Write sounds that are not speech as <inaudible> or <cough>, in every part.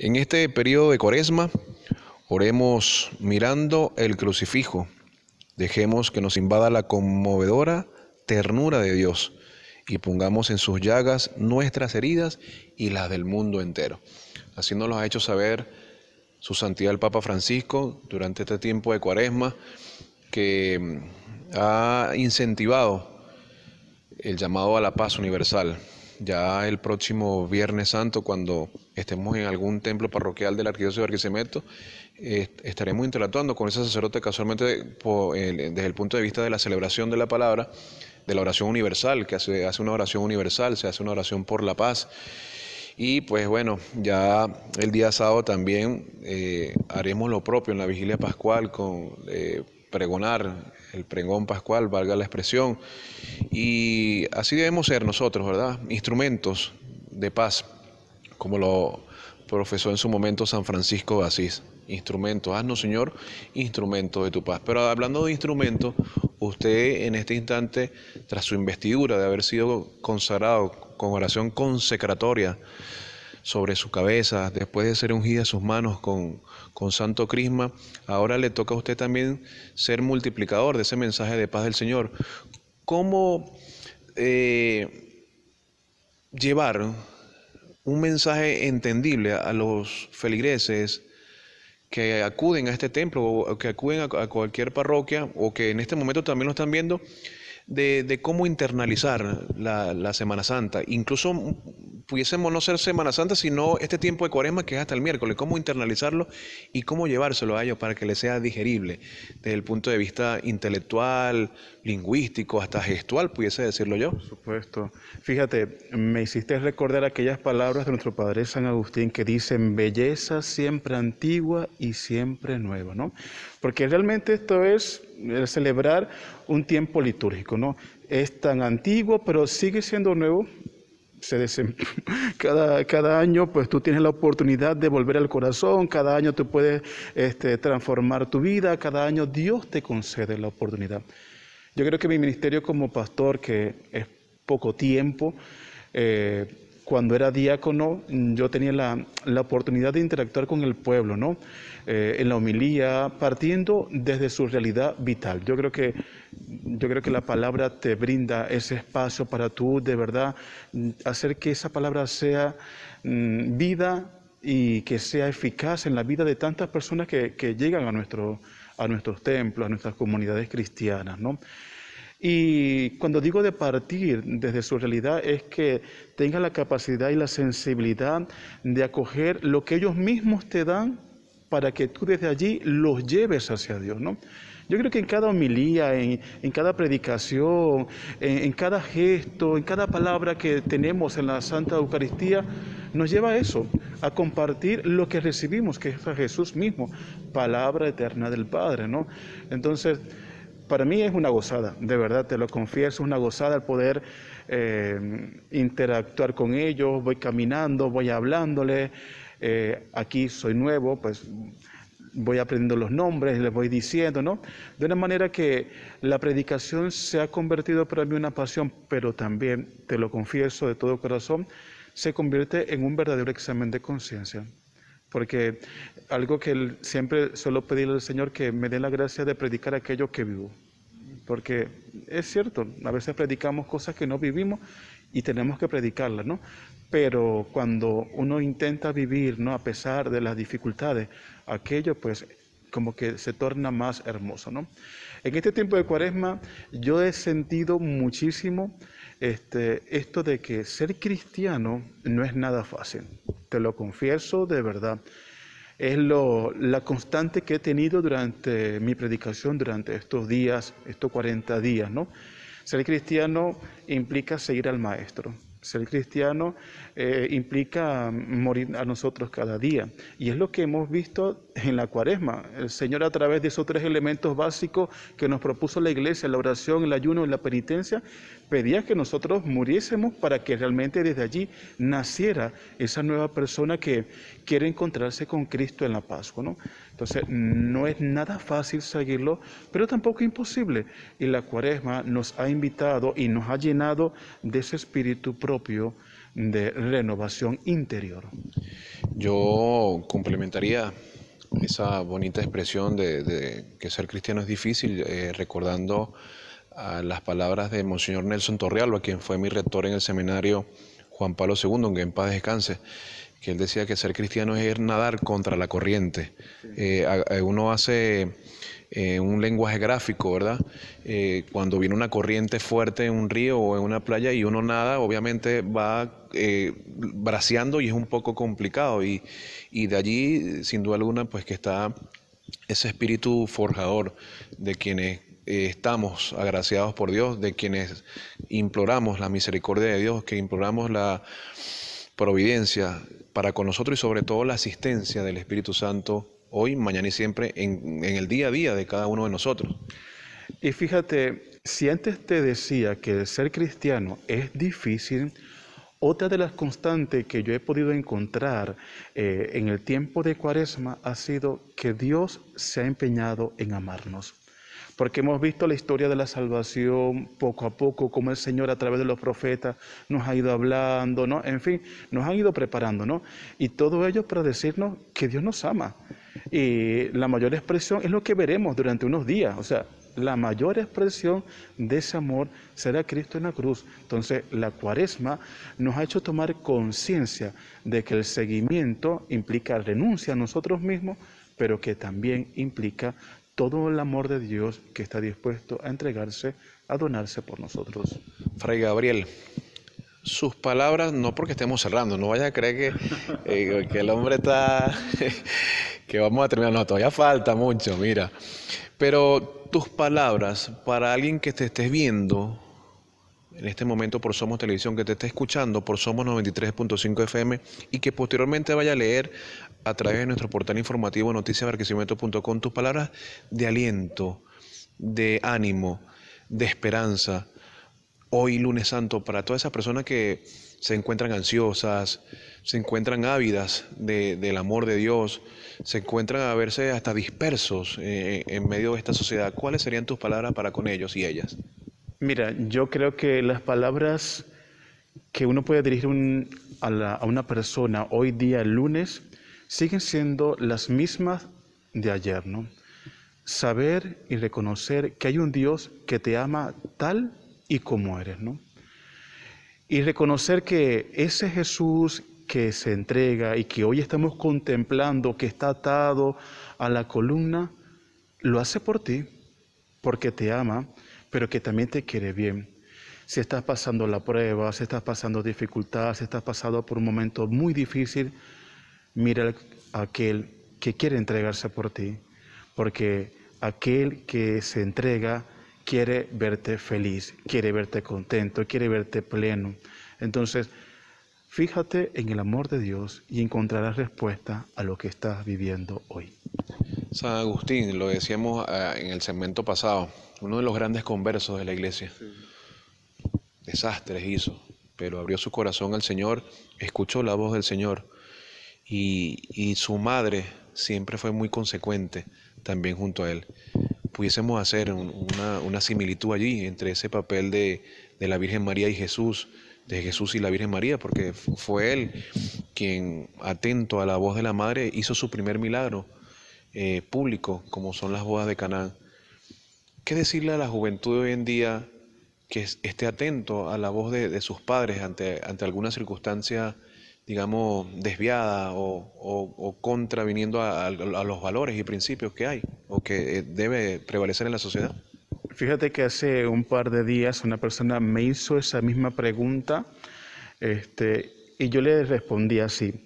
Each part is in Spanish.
En este periodo de cuaresma, oremos mirando el crucifijo. Dejemos que nos invada la conmovedora ternura de Dios y pongamos en sus llagas nuestras heridas y las del mundo entero. Así nos lo ha hecho saber su santidad el Papa Francisco durante este tiempo de cuaresma, que mm, ha incentivado el llamado a la paz universal. Ya el próximo Viernes Santo, cuando estemos en algún templo parroquial del la de Barquisimeto, estaremos interactuando con ese sacerdote casualmente desde el punto de vista de la celebración de la palabra, de la oración universal, que hace, hace una oración universal, se hace una oración por la paz. Y pues bueno, ya el día sábado también eh, haremos lo propio en la vigilia pascual con eh, pregonar el pregón pascual, valga la expresión. Y así debemos ser nosotros, ¿verdad? Instrumentos de paz, como lo profesó en su momento San Francisco de Asís. Instrumentos, haznos Señor, instrumento de tu paz. Pero hablando de instrumentos, usted en este instante, tras su investidura de haber sido consagrado con oración consecratoria, sobre su cabeza, después de ser ungida sus manos con, santo crisma, ahora le toca a usted también ser multiplicador de ese mensaje de paz del Señor. ¿Cómo eh, llevar un mensaje entendible a los feligreses que acuden a este templo o que acuden a cualquier parroquia o que en este momento también lo están viendo? de, cómo internalizar la, Semana Santa. Incluso pudiésemos no ser Semana Santa, sino este tiempo de cuaresma que es hasta el miércoles, cómo internalizarlo y cómo llevárselo a ellos para que les sea digerible desde el punto de vista intelectual, lingüístico, hasta gestual, pudiese decirlo yo. Por supuesto. Fíjate, me hiciste recordar aquellas palabras de nuestro Padre San Agustín que dicen belleza siempre antigua y siempre nueva, ¿no? Porque realmente esto es eh, celebrar un tiempo litúrgico, ¿no? Es tan antiguo, pero sigue siendo nuevo. <laughs> cada, cada año pues tú tienes la oportunidad de volver al corazón, cada año tú puedes este, transformar tu vida, cada año Dios te concede la oportunidad. Yo creo que mi ministerio como pastor, que es poco tiempo, eh, cuando era diácono, mm, yo tenía la, oportunidad de interactuar con el pueblo, ¿no? Eh, en la homilía, partiendo desde su realidad vital. Yo creo que yo creo que la palabra te brinda ese espacio para tú de verdad mm, hacer que esa palabra sea mm, vida y que sea eficaz en la vida de tantas personas que, llegan a, nuestro, a nuestros templos, a nuestras comunidades cristianas. ¿no? Y cuando digo de partir desde su realidad es que tenga la capacidad y la sensibilidad de acoger lo que ellos mismos te dan para que tú desde allí los lleves hacia Dios, ¿no? Yo creo que en cada homilía, en, cada predicación, en, cada gesto, en cada palabra que tenemos en la Santa Eucaristía, nos lleva a eso, a compartir lo que recibimos, que es a Jesús mismo, palabra eterna del Padre, ¿no? Entonces, para mí es una gozada, de verdad te lo confieso, es una gozada el poder eh, interactuar con ellos, voy caminando, voy hablándole, eh, aquí soy nuevo, pues voy aprendiendo los nombres, les voy diciendo, ¿no? De una manera que la predicación se ha convertido para mí una pasión, pero también, te lo confieso de todo corazón, se convierte en un verdadero examen de conciencia. Porque algo que siempre suelo pedirle al Señor que me dé la gracia de predicar aquello que vivo. Porque es cierto, a veces predicamos cosas que no vivimos y tenemos que predicarlas, ¿no? Pero cuando uno intenta vivir, ¿no? A pesar de las dificultades, aquello pues como que se torna más hermoso, ¿no? En este tiempo de cuaresma yo he sentido muchísimo este, esto de que ser cristiano no es nada fácil. Te lo confieso de verdad. Es lo, la constante que he tenido durante mi predicación, durante estos días, estos 40 días, ¿no? Ser cristiano implica seguir al maestro, ser cristiano eh, implica morir a nosotros cada día. Y es lo que hemos visto en la cuaresma. El Señor a través de esos tres elementos básicos que nos propuso la iglesia, la oración, el ayuno y la penitencia, pedía que nosotros muriésemos para que realmente desde allí naciera esa nueva persona que quiere encontrarse con Cristo en la Pascua. ¿no? Entonces, no es nada fácil seguirlo, pero tampoco imposible. Y la cuaresma nos ha invitado y nos ha llenado de ese espíritu propio de renovación interior. Yo complementaría esa bonita expresión de, que ser cristiano es difícil, eh, recordando las palabras de Monseñor Nelson Torrealba, quien fue mi rector en el seminario Juan Pablo II, en paz descanse, que él decía que ser cristiano es ir nadar contra la corriente. Eh, uno hace eh, un lenguaje gráfico, ¿verdad? Eh, cuando viene una corriente fuerte en un río o en una playa y uno nada, obviamente va eh, braceando y es un poco complicado. Y, y de allí, sin duda alguna, pues que está ese espíritu forjador de quienes eh, estamos agraciados por Dios, de quienes imploramos la misericordia de Dios, que imploramos la providencia para con nosotros y sobre todo la asistencia del Espíritu Santo hoy, mañana y siempre, en, el día a día de cada uno de nosotros. Y fíjate, si antes te decía que el ser cristiano es difícil, otra de las constantes que yo he podido encontrar eh, en el tiempo de Cuaresma ha sido que Dios se ha empeñado en amarnos. Porque hemos visto la historia de la salvación poco a poco, como el Señor a través de los profetas nos ha ido hablando, ¿no? En fin, nos han ido preparando, ¿no? Y todo ello para decirnos que Dios nos ama, y la mayor expresión es lo que veremos durante unos días, o sea, la mayor expresión de ese amor será Cristo en la cruz. Entonces, la cuaresma nos ha hecho tomar conciencia de que el seguimiento implica renuncia a nosotros mismos, pero que también implica todo el amor de Dios que está dispuesto a entregarse, a donarse por nosotros. Fray Gabriel, sus palabras, no porque estemos cerrando, no vaya a creer que, eh, que el hombre está que vamos a terminar. No, todavía falta mucho, mira. Pero tus palabras para alguien que te estés viendo en este momento por Somos Televisión, que te esté escuchando por Somos 93.5 FM y que posteriormente vaya a leer a través de nuestro portal informativo noticiabarquecimiento.com, tus palabras de aliento, de ánimo, de esperanza. Hoy lunes santo, para todas esas personas que se encuentran ansiosas, se encuentran ávidas del amor de Dios, se encuentran a verse hasta dispersos eh, eh, en medio de esta sociedad. ¿Cuáles serían tus palabras para con ellos y ellas? Mira, yo creo que las palabras que uno puede dirigir a, una persona hoy día, el lunes, siguen siendo las mismas de ayer, ¿no? Saber y reconocer que hay un Dios que te ama tal y como eres, ¿no? Y reconocer que ese Jesús que se entrega y que hoy estamos contemplando, que está atado a la columna, lo hace por ti, porque te ama, pero que también te quiere bien. Si estás pasando la prueba, si estás pasando dificultades, si estás pasando por un momento muy difícil, mira a aquel que quiere entregarse por ti, porque aquel que se entrega quiere verte feliz, quiere verte contento, quiere verte pleno. Entonces, Fíjate en el amor de Dios y encontrarás respuesta a lo que estás viviendo hoy. San Agustín, lo decíamos ah, en el segmento pasado, uno de los grandes conversos de la iglesia. Desastres hizo, pero abrió su corazón al Señor, escuchó la voz del Señor y, y su madre siempre fue muy consecuente también junto a él. Pudiésemos hacer una, una, similitud allí entre ese papel de, de la Virgen María y Jesús de Jesús y la Virgen María, porque fue él quien, atento a la voz de la Madre, hizo su primer milagro eh, público, como son las bodas de Canaán. ¿Qué decirle a la juventud de hoy en día que esté atento a la voz de, sus padres ante, ante, alguna circunstancia, digamos, desviada o, contraviniendo a, los valores y principios que hay o que eh, debe prevalecer en la sociedad? Fíjate que hace un par de días una persona me hizo esa misma pregunta este, y yo le respondí así.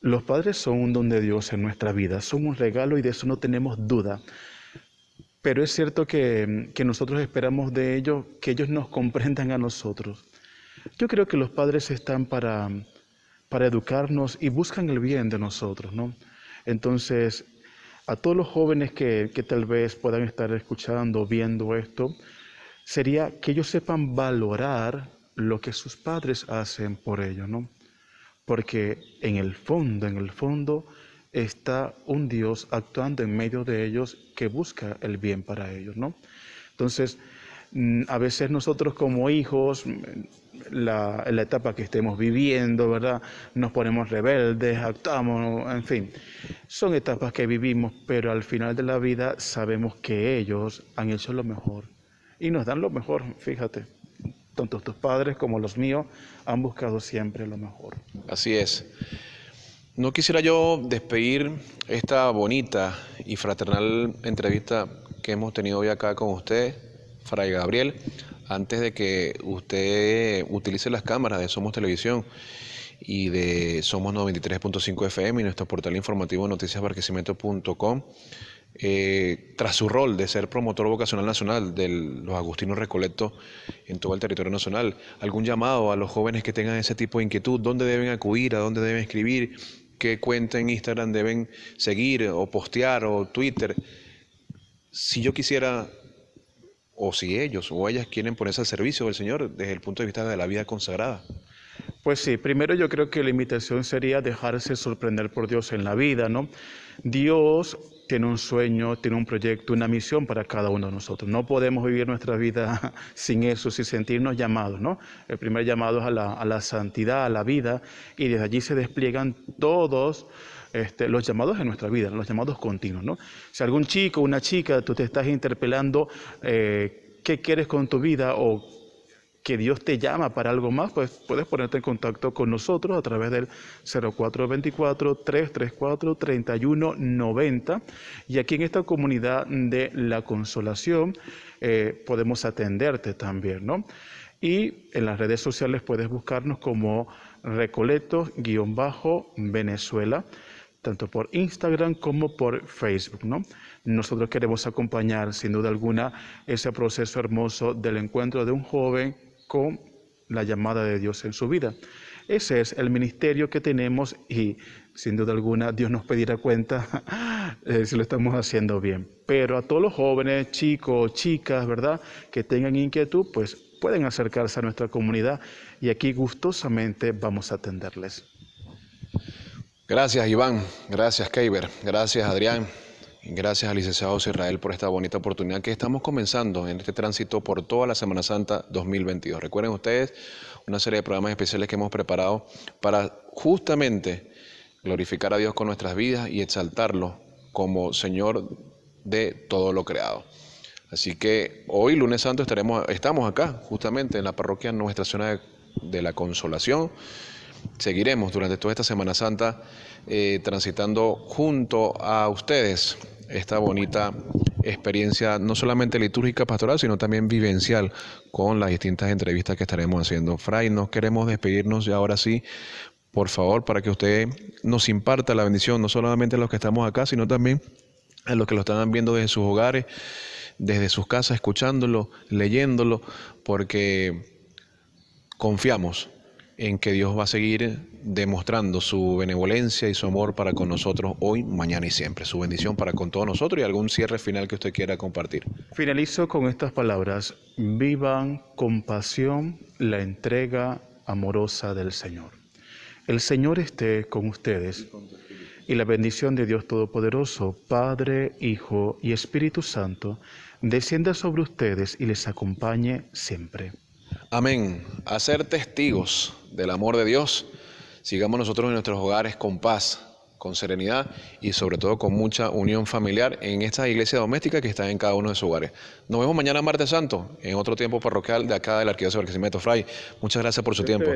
Los padres son un don de Dios en nuestra vida, son un regalo y de eso no tenemos duda. Pero es cierto que, nosotros esperamos de ellos que ellos nos comprendan a nosotros. Yo creo que los padres están para, para educarnos y buscan el bien de nosotros, ¿no? Entonces, a todos los jóvenes que, tal vez puedan estar escuchando, viendo esto, sería que ellos sepan valorar lo que sus padres hacen por ellos, ¿no? Porque en el fondo, en el fondo, está un Dios actuando en medio de ellos que busca el bien para ellos, ¿no? Entonces, mm, a veces nosotros como hijos la, etapa que estemos viviendo, ¿verdad? Nos ponemos rebeldes, actuamos, en fin. Son etapas que vivimos, pero al final de la vida sabemos que ellos han hecho lo mejor y nos dan lo mejor, fíjate. Tanto tus padres como los míos han buscado siempre lo mejor. Así es. No quisiera yo despedir esta bonita y fraternal entrevista que hemos tenido hoy acá con usted, Fray Gabriel antes de que usted utilice las cámaras de Somos Televisión y de Somos 93.5 FM y nuestro portal informativo noticiasbarquecimiento.com. Eh, tras su rol de ser promotor vocacional nacional de los Agustinos Recolectos en todo el territorio nacional, algún llamado a los jóvenes que tengan ese tipo de inquietud, dónde deben acudir, a dónde deben escribir, qué cuenta en Instagram deben seguir o postear o Twitter. Si yo quisiera o si ellos o ellas quieren ponerse al servicio del Señor desde el punto de vista de la vida consagrada. Pues sí, primero yo creo que la invitación sería dejarse sorprender por Dios en la vida, ¿no? Dios tiene un sueño, tiene un proyecto, una misión para cada uno de nosotros. No podemos vivir nuestra vida <laughs> sin eso, sin sentirnos llamados, ¿no? El primer llamado es a la, a la santidad, a la vida, y desde allí se despliegan todos este, los llamados en nuestra vida, los llamados continuos. ¿no? Si algún chico una chica tú te estás interpelando eh, qué quieres con tu vida o que Dios te llama para algo más, pues puedes ponerte en contacto con nosotros a través del 0424-334-3190. Y aquí en esta comunidad de la consolación eh, podemos atenderte también, ¿no? Y en las redes sociales puedes buscarnos como Recoletos-Venezuela tanto por Instagram como por Facebook. ¿no? Nosotros queremos acompañar, sin duda alguna, ese proceso hermoso del encuentro de un joven con la llamada de Dios en su vida. Ese es el ministerio que tenemos y sin duda alguna Dios nos pedirá cuenta <laughs> eh, si lo estamos haciendo bien. Pero a todos los jóvenes, chicos, chicas, ¿verdad? Que tengan inquietud, pues pueden acercarse a nuestra comunidad y aquí gustosamente vamos a atenderles. Gracias Iván, gracias Keiber, gracias Adrián, gracias al licenciado Israel por esta bonita oportunidad que estamos comenzando en este tránsito por toda la Semana Santa 2022. Recuerden ustedes una serie de programas especiales que hemos preparado para justamente glorificar a Dios con nuestras vidas y exaltarlo como Señor de todo lo creado. Así que hoy, lunes santo, estaremos, estamos acá justamente en la parroquia Nuestra Señora de la Consolación seguiremos durante toda esta Semana Santa eh, transitando junto a ustedes esta bonita experiencia, no solamente litúrgica pastoral, sino también vivencial con las distintas entrevistas que estaremos haciendo. Fray, nos queremos despedirnos y ahora sí, por favor, para que usted nos imparta la bendición, no solamente a los que estamos acá, sino también a los que lo están viendo desde sus hogares, desde sus casas, escuchándolo, leyéndolo, porque confiamos en que Dios va a seguir demostrando su benevolencia y su amor para con nosotros hoy, mañana y siempre. Su bendición para con todos nosotros y algún cierre final que usted quiera compartir. Finalizo con estas palabras. Vivan con pasión la entrega amorosa del Señor. El Señor esté con ustedes y la bendición de Dios Todopoderoso, Padre, Hijo y Espíritu Santo, descienda sobre ustedes y les acompañe siempre. Amén. A ser testigos del amor de Dios, sigamos nosotros en nuestros hogares con paz, con serenidad y sobre todo con mucha unión familiar en esta iglesia doméstica que está en cada uno de sus hogares. Nos vemos mañana martes santo en otro tiempo parroquial de acá del la de Barquisimeto Fray. Muchas gracias por su tiempo.